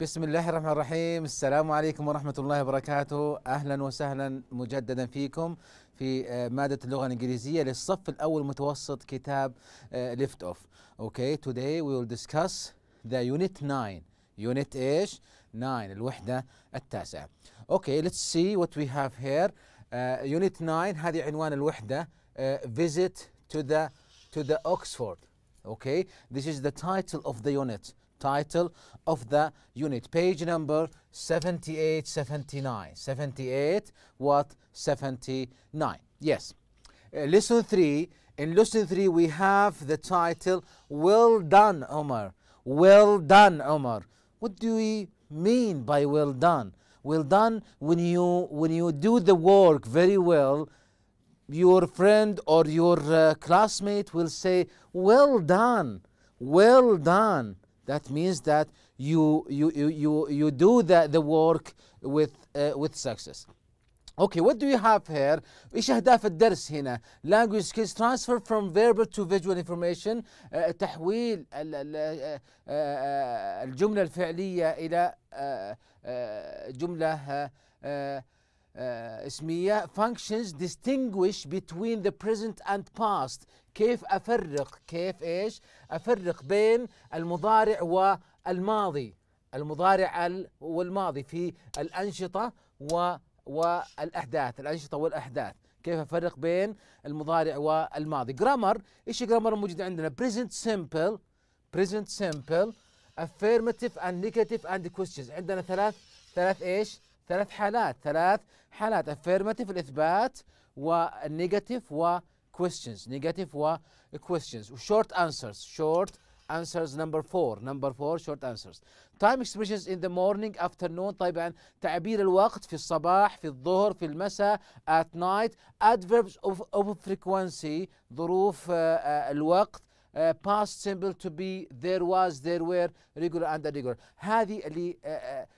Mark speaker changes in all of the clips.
Speaker 1: بسم الله الرحمن الرحيم السلام عليكم ورحمة الله وبركاته أهلا وسهلا مجددا فيكم في آه، مادة اللغة الإنجليزية للصف الأول متوسط كتاب آه، ليفت أوف أوكي today we will discuss the unit 9 unit إيش 9 الوحدة التاسعة أوكي okay, let's see what we have here آه، unit 9 هذه عنوان الوحدة visit to the to the Oxford okay this is the title of the unit title of the unit. Page number 7879. 78, what? 79. Yes. Uh, lesson 3. In lesson 3, we have the title, Well Done, Omar. Well Done, Omar. What do we mean by well done? Well done when you, when you do the work very well, your friend or your uh, classmate will say, well done, well done that means that you, you, you, you, you do the, the work with, uh, with success. Okay, what do you have here? ايش اهداف الدرس هنا؟ language skills transfer from verbal to visual information uh, تحويل ال ال uh, uh, uh, الجملة الفعلية إلى uh, جملة آه، اسميه functions distinguish between the present and past كيف افرق كيف ايش افرق بين المضارع والماضي المضارع والماضي في الانشطه و والاحداث الانشطه والاحداث كيف افرق بين المضارع والماضي جرامر ايش جرامر موجود عندنا present simple present simple affirmative and negative and questions عندنا ثلاث ثلاث ايش ثلاث حالات ثلاث حالات affirmative الاثبات والنيجاتيف وكويستشنز نيجاتيف وكويستشنز وشورت انسرز short answers number four number four short answers time expressions in the morning afternoon طبعا تعبير الوقت في الصباح في الظهر في المساء at night adverbs of, of frequency ظروف uh, uh, الوقت uh, past simple to be there was there were regular and irregular هذه اللي uh, uh,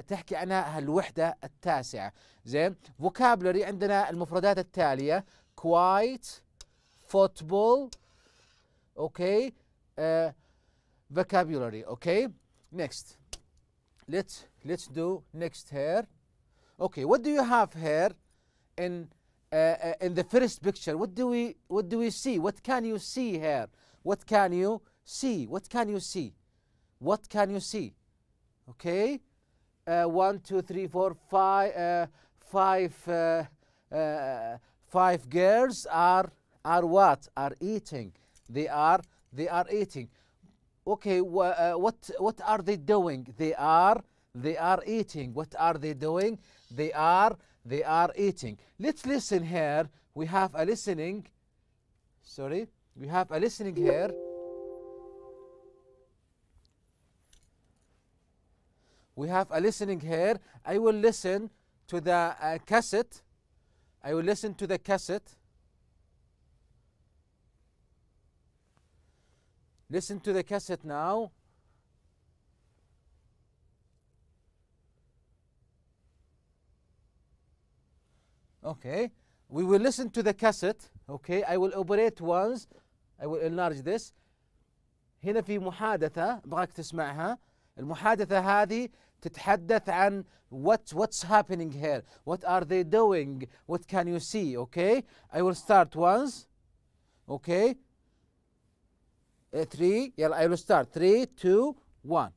Speaker 1: تحكي عنها الوحدة التاسعة زين فوكابلري عندنا المفردات التالية كوايت فوتبول اوكي vocabulary اوكي next let's let's do next here okay what do you have here in uh, in the first picture what do we what do we see what can you see here what can you see what can you see what can you see okay uh, one two three four five uh, five uh, uh, five girls are are what are eating they are they are eating okay wh uh, what what are they doing they are they are eating what are they doing they are they are eating let's listen here we have a listening sorry we have a listening here we have a listening here. I will listen to the uh, cassette. I will listen to the cassette. Listen to the cassette now. Okay, we will listen to the cassette. Okay, I will operate once. I will enlarge this. هنا في محادثة أبغاك تسمعها المحادثة هذه تتحدث عن what what's happening here what are they doing what can you see okay I will start once okay eh, three yeah I will start three two one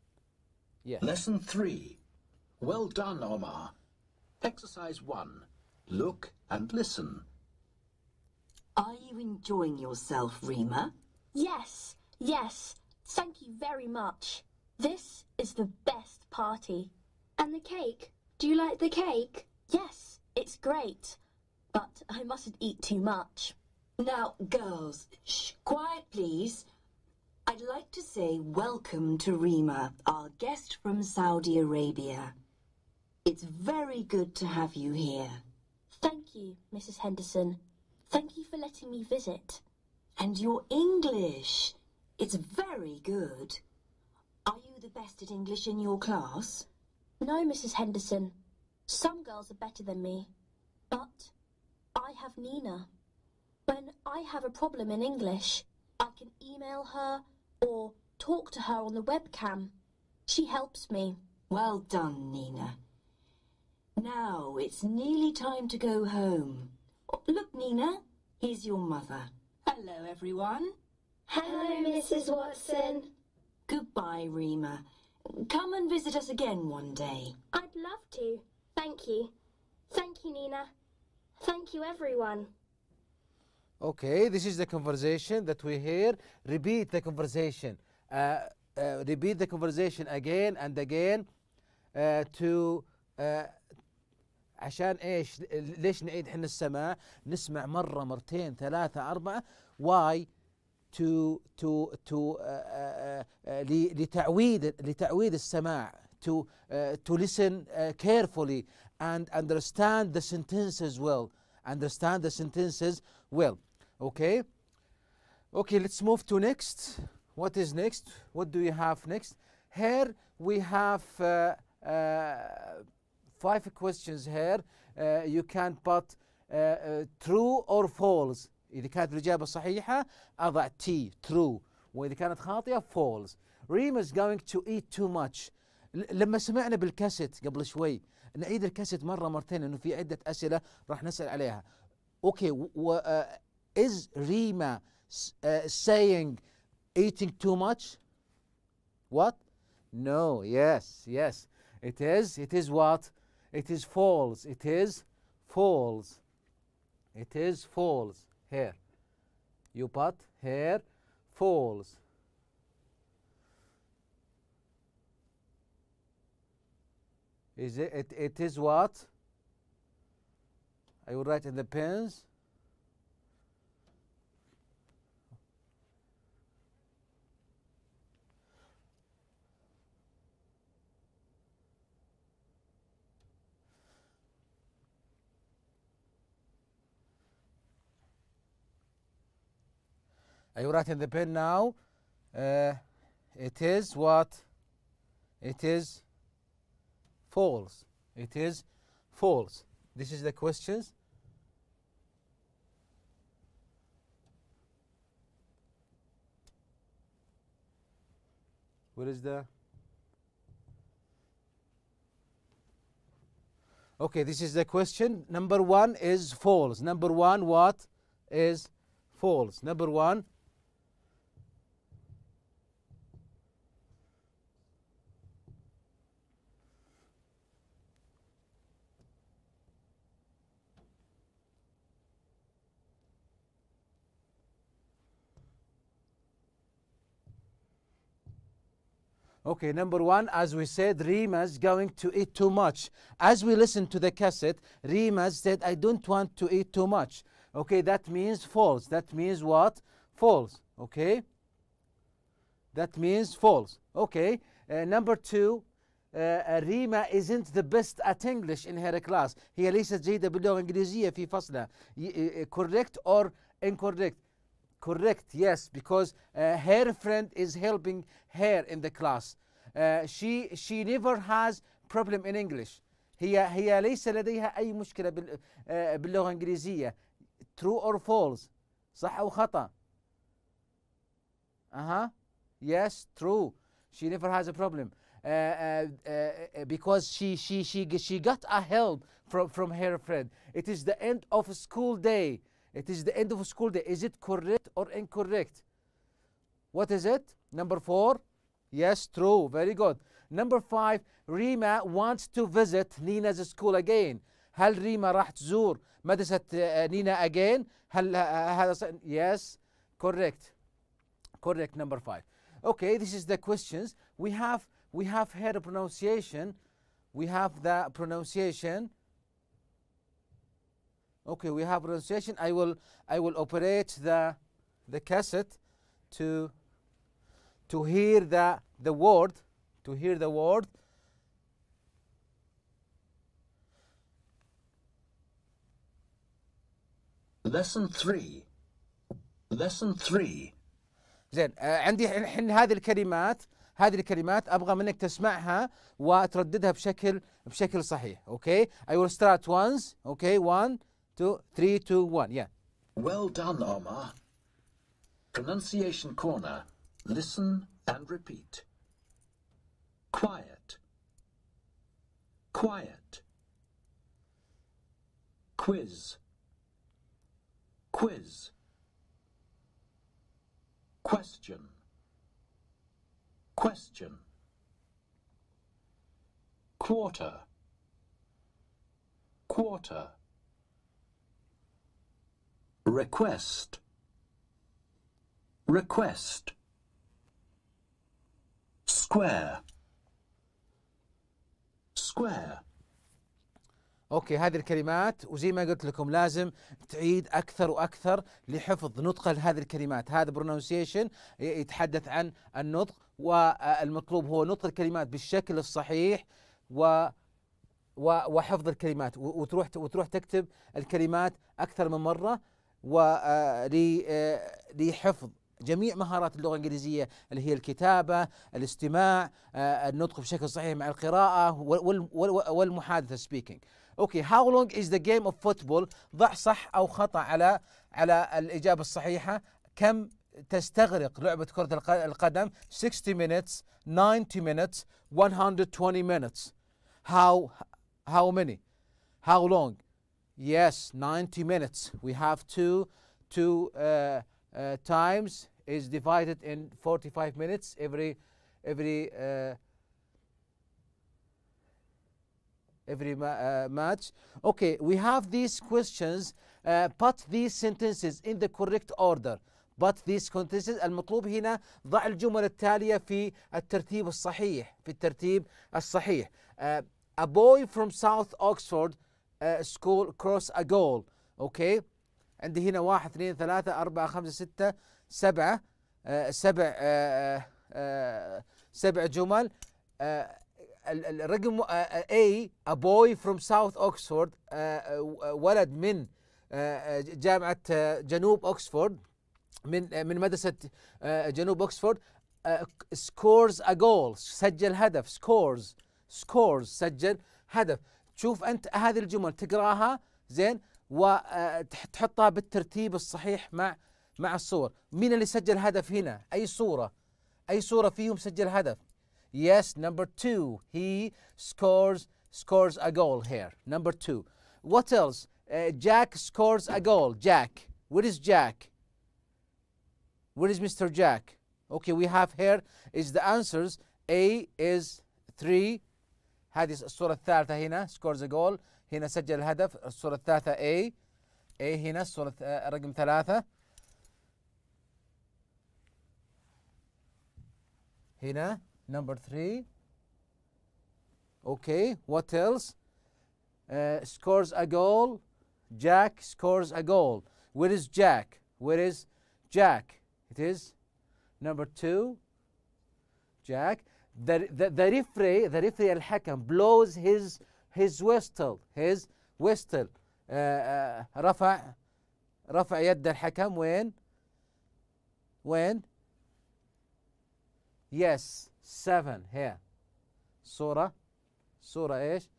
Speaker 1: yeah lesson three well done Omar exercise one look and listen are you enjoying yourself Rima yes yes thank you very much this is the best party. And the cake? Do you like the cake? Yes, it's great. But I mustn't eat too much. Now, girls, shh, quiet please. I'd like to say welcome to Rima, our guest from Saudi Arabia. It's very good to have you here. Thank you, Mrs. Henderson. Thank you for letting me visit. And your English. It's very good the best at English in your class? No, Mrs. Henderson. Some girls are better than me. But I have Nina. When I have a problem in English, I can email her or talk to her on the webcam. She helps me. Well done, Nina. Now it's nearly time to go home. Look, Nina, here's your mother. Hello, everyone. Hello, Mrs. Watson. Goodbye, Rima. Come and visit us again one day. I'd love to. Thank you. Thank you, Nina. Thank you, everyone. Okay, this is the conversation that we hear. Repeat the conversation. Uh, uh, repeat the conversation again and again uh, to uh, عشان ايش ليش نعيد احنا السماع نسمع مره مرتين ثلاثه اربعه why to to to uh, لتعويد لتعويد السماع to uh, to listen uh, carefully and understand the sentences well understand the sentences well okay okay let's move to next what is next what do you have next here we have uh, five questions here you can put true or false إذا كانت الإجابة صحيحة أضع تي true وإذا كانت خاطئة false Reem is going to eat too much لما سمعنا بالكاسيت قبل شوي نعيد الكاسيت مرة مرتين لأنه في عدة أسئلة راح نسأل عليها أوكي و uh, is Rima uh, saying eating too much what no yes yes it is it is what it is false it is false It is false. hair. You put hair falls. Is it, it, it is what? I will write in the pens. I write in the pen now. Uh, it is what? It is false. It is false. This is the questions. Where is the? Okay, this is the question. Number one is false. Number one, what is false? Number one Okay, number one, as we said, Rima's going to eat too much. As we listened to the cassette, Rima said, I don't want to eat too much. Okay, that means false. That means what? False. Okay? That means false. Okay. Uh, number two, uh, isn't the best at English in her class هي ليست جيدة باللغة الإنجليزية في فصلها correct or incorrect correct, yes, because uh, her friend is helping her in the class. Uh, she she never has problem in English. هي هي ليس لديها أي مشكلة بال, uh, باللغة الإنجليزية. True or false? صح أو خطأ؟ أها. Uh -huh. Yes, true. She never has a problem. Uh, uh, uh, uh, because she she she she got a help from from her friend. It is the end of school day. It is the end of school day. Is it correct or incorrect? What is it? Number four. Yes, true. Very good. Number five, Rima wants to visit Nina's school again. هل ريما راح تزور مدرسة نينا again؟ هل هذا yes correct correct number five. Okay, this is the questions. We have we have here pronunciation. We have the pronunciation. Okay, we have pronunciation. I will I will operate the the cassette to to hear the the word to hear the word lesson 3 lesson 3 زين عندي الحين هذه الكلمات هذه الكلمات ابغى منك تسمعها وترددها بشكل بشكل صحيح okay? I will start once okay? one two, three, two, one. Yeah. Well done, Omar. Pronunciation corner. Listen and repeat. Quiet. Quiet. Quiz. Quiz. Question. Question. Quarter. Quarter. request request square square اوكي هذه الكلمات وزي ما قلت لكم لازم تعيد اكثر واكثر لحفظ نطق هذه الكلمات، هذا برونونسيشن يتحدث عن النطق والمطلوب هو نطق الكلمات بالشكل الصحيح و وحفظ الكلمات وتروح وتروح تكتب الكلمات اكثر من مره ولحفظ آه، آه، جميع مهارات اللغه الانجليزيه اللي هي الكتابه، الاستماع، آه، النطق بشكل صحيح مع القراءه والمحادثه سبيكينج. اوكي how long is the game of football ضع صح او خطا على على الاجابه الصحيحه، كم تستغرق لعبه كره القدم؟ 60 minutes، 90 minutes، 120 minutes. How how many? How long? Yes, 90 minutes. We have two, two uh, uh, times is divided in 45 minutes every, every, uh, every ma uh, match. Okay, we have these questions. put uh, these sentences in the correct order. but these sentences المطلوب هنا ضع الجمل التالية في الترتيب الصحيح في الترتيب الصحيح. Uh, a boy from South Oxford سكول كروس ا جول اوكي عندي هنا واحد اثنين ثلاثة أربعة خمسة ستة سبعة آه سبع آه آه, آه، سبع جمل آه، الرقم آه، A a boy from South Oxford ولد من جامعة جنوب أوكسفورد من من مدرسة جنوب أوكسفورد scores a goal سجل هدف scores scores سجل هدف تشوف انت هذه الجمل تقراها زين وتحطها بالترتيب الصحيح مع مع الصور مين اللي سجل هدف هنا اي صوره اي صوره فيهم سجل هدف yes number 2 he scores scores a goal here number 2 what else uh, jack scores a goal jack where is jack where is mr jack okay we have here is the answers a is 3 هذه الصورة الثالثة هنا سكورز جول هنا سجل الهدف الصورة الثالثة A A هنا الصورة رقم ثلاثة هنا نمبر 3 اوكي وات ايلس سكورز ا جول جاك سكورز ا جول وير از جاك وير از جاك ات از نمبر 2 جاك the, the, the referee the referee الحكم blows his his whistle his whistle uh, uh, رفع رفع يد الحكم وين وين yes seven here صورة صورة ايش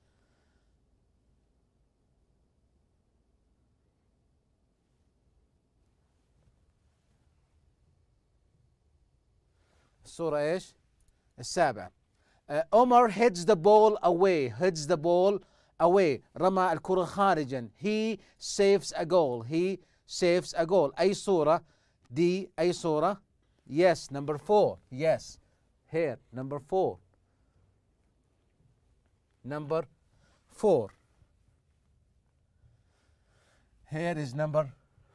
Speaker 1: الصورة ايش السابع عمر heads the ball away heads the ball away رمى الكرة خارجا he saves a goal he saves a goal أي صورة دي أي صورة yes number four yes here number four number four here is number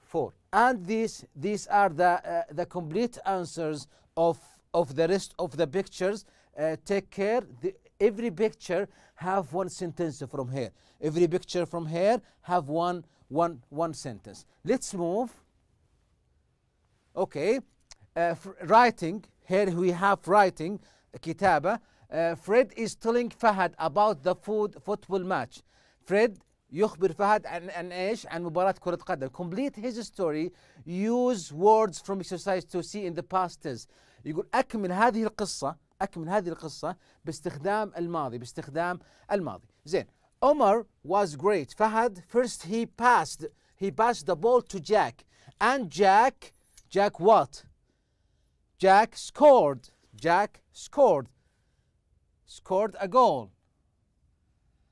Speaker 1: four and these these are the uh, the complete answers of of the rest of the pictures, uh, take care. The, every picture have one sentence from here. Every picture from here have one, one, one sentence. Let's move. Okay, uh, writing. Here we have writing, kitaba. Uh, Fred is telling Fahad about the food football match. Fred يخبر فهد عن عن ايش؟ عن مباراة كرة قدم. Complete his story. Use words from exercise to see in the past tense. يقول أكمل هذه القصة أكمل هذه القصة باستخدام الماضي باستخدام الماضي زين عمر was great فهد first he passed he passed the ball to Jack and Jack Jack what Jack scored Jack scored scored a goal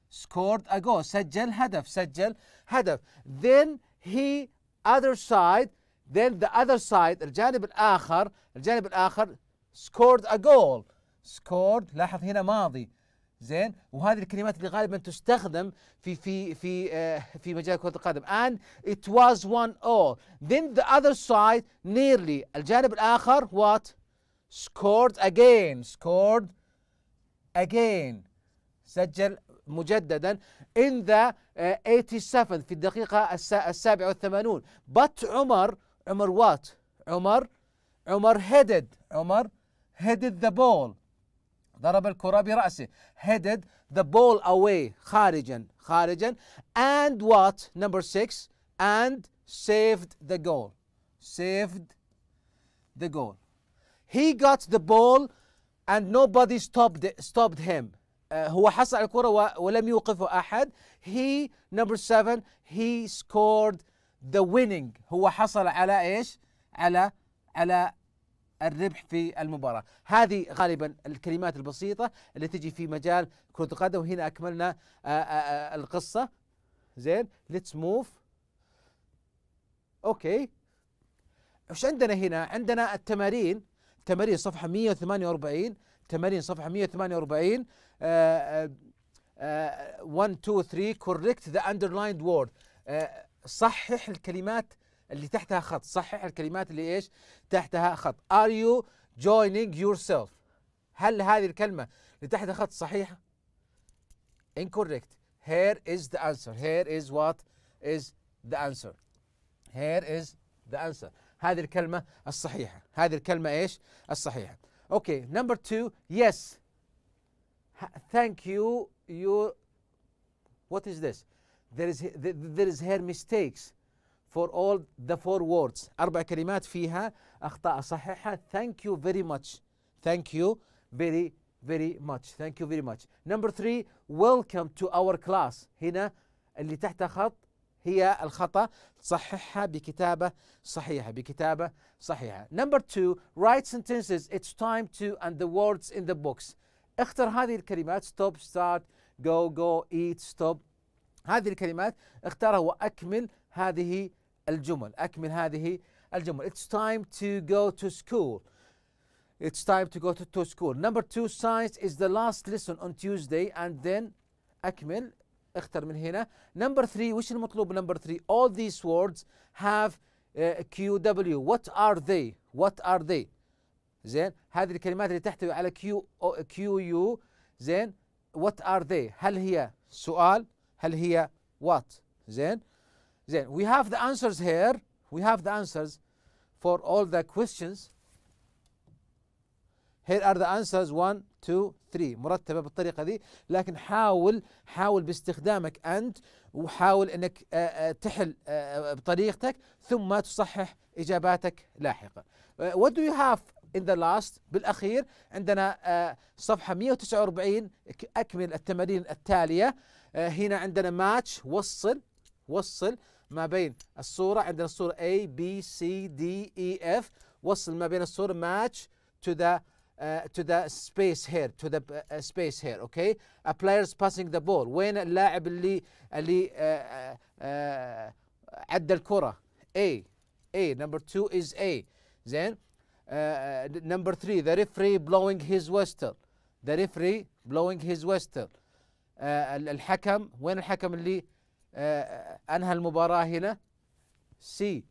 Speaker 1: scored a goal سجل هدف سجل هدف then he other side then the other side الجانب الآخر الجانب الآخر scored a goal scored لاحظ هنا ماضي زين وهذه الكلمات اللي غالبا تستخدم في في في آه، في مجال كرة القدم and it was one all then the other side nearly الجانب الآخر what scored again scored again سجل مجددا in the 87 آه، في الدقيقة السابعة والثمانون but عمر Umar what? Umar, Umar headed, Umar headed the ball. ضرب الكرة برأسه headed the ball away خارجا خارجا and what number six and saved the goal saved the goal he got the ball and nobody stopped stopped him uh, هو حصل الكرة ولم يوقفه أحد he number seven he scored ذا ويننج هو حصل على ايش؟ على على الربح في المباراة هذه غالبا الكلمات البسيطة اللي تجي في مجال كرة القدم وهنا أكملنا آآ آه، آآ آه، آه، القصة زين ليتس موف أوكي وش عندنا هنا عندنا التمارين تمارين صفحة 148 تمارين صفحة 148 1 2 3 correct the underlined word آآ صحح الكلمات اللي تحتها خط صحح الكلمات اللي ايش تحتها خط are you joining yourself هل هذه الكلمة اللي تحتها خط صحيحة incorrect here is the answer here is what is the answer here is the answer هذه الكلمة الصحيحة هذه الكلمة ايش الصحيحة اوكي نمبر 2 yes thank you you what is this there is there is her mistakes for all the four words أربع كلمات فيها أخطاء صححها thank you very much thank you very very much thank you very much number three welcome to our class هنا اللي تحت خط هي الخطأ صححها بكتابة صحيحة بكتابة صحيحة number two write sentences it's time to and the words in the books اختر هذه الكلمات stop start go go eat stop هذه الكلمات اختارها واكمل هذه الجمل اكمل هذه الجمل It's time to go to school It's time to go to, to school Number two science is the last lesson on Tuesday and then أكمل اختر من هنا Number three وش المطلوب number three All these words have uh, QW What are they What are they زين هذه الكلمات اللي تحتوي على Q, Q U زين What are they هل هي سؤال هل هي what زين زين we have the answers here we have the answers for all the questions here are the answers 1 2 3 مرتبه بالطريقه دي لكن حاول حاول باستخدامك انت وحاول انك تحل بطريقتك ثم تصحح اجاباتك لاحقا what do you have in the last بالاخير عندنا صفحه 149 اكمل التمارين التاليه هنا عندنا ماتش وصل وصل ما بين الصورة عندنا الصورة A B C D E F وصل ما بين الصورة match to the uh, to the space here to the uh, space here okay a is passing the ball وين اللاعب اللي اللي uh, uh, عدى الكرة A A number two is A زين uh, number three the referee blowing his whistle the referee blowing his whistle آه، الحكم وين الحكم اللي آه، آه، انهى المباراه هنا سي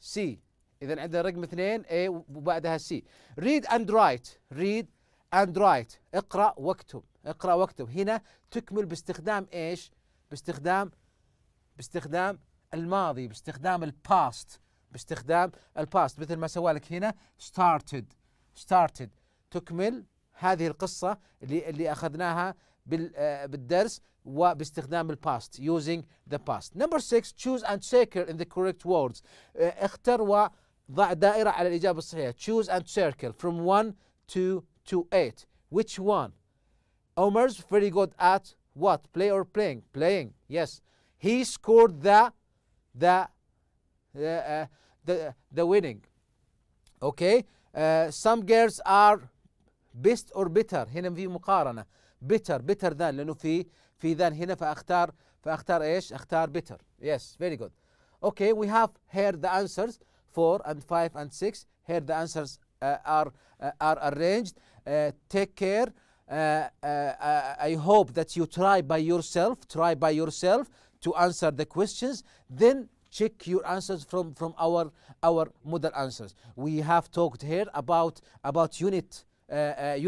Speaker 1: سي اذا عندنا رقم اثنين اي وبعدها سي ريد اند رايت ريد اند رايت اقرا واكتب اقرا واكتب هنا تكمل باستخدام ايش باستخدام باستخدام الماضي باستخدام الباست باستخدام الباست مثل ما سوى لك هنا started started تكمل هذه القصة اللي اللي أخذناها بالدرس وباستخدام الباست using the past number six, choose and circle in the correct words اختر وضع دائرة على الإجابة الصحيحة choose and circle from one to to 8 which one Omer's very good at what play or playing playing yes he scored the the the the, winning okay some girls are best or better هنا في مقارنة بيتر بيتر ذان لانه في في ذان هنا فاختار فاختار ايش؟ اختار بيتر يس فيري جود اوكي وي هاف هير ذا انسرز 4 and 5 and 6 here the answers uh, are uh, are arranged uh, take care I hope that you try by yourself, try by yourself to answer the questions. Then check your answers from, from our our model answers. We have talked here about about unit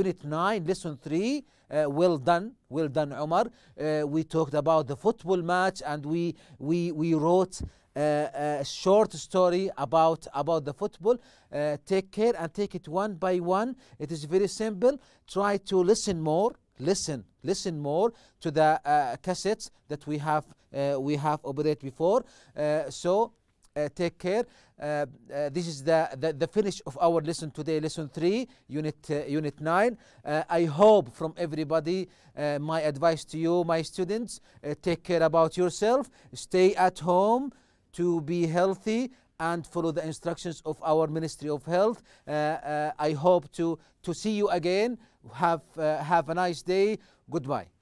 Speaker 1: unit nine, lesson three, uh, well done, well done, Omar. Uh, we talked about the football match, and we we we wrote. Uh, a short story about about the football. Uh, take care and take it one by one. It is very simple. Try to listen more, listen, listen more to the uh, cassettes that we have uh, we have operated before. so uh, take care. Uh, uh, this is the, the, the, finish of our lesson today, lesson 3, unit, uh, unit 9. Uh, I hope from everybody, uh, my advice to you, my students, take care about yourself, stay at home to be healthy and follow the instructions of our Ministry of Health. I hope to, to see you again. Have, have a nice day. Goodbye.